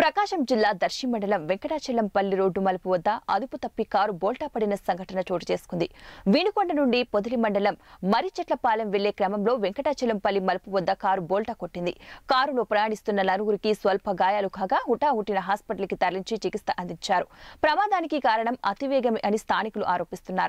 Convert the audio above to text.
ప్రకాశం జిల్లా దర్శి మండలం వెంకటాచలం పల్లి రోడ్డు మలుపు వద్ద అదుపు తప్పి కారు బోల్టా పడిన సంఘటన చోటు చేసుకుంది వీణుకొండ నుండి పొదిలి మండలం మరిచెట్లపాలెం వెళ్లే క్రమంలో వెంకటాచలం పల్లి మలుపు వద్ద కారు బోల్టా కొట్టింది కారులో ప్రయాణిస్తున్న నలుగురికి స్వల్ప గాయాలు కాగా హుటాహుటిన హాస్పిటల్కి తరలించి చికిత్స అందించారు ప్రమాదానికి కారణం అతివేగమే అని స్థానికులు ఆరోపిస్తున్నారు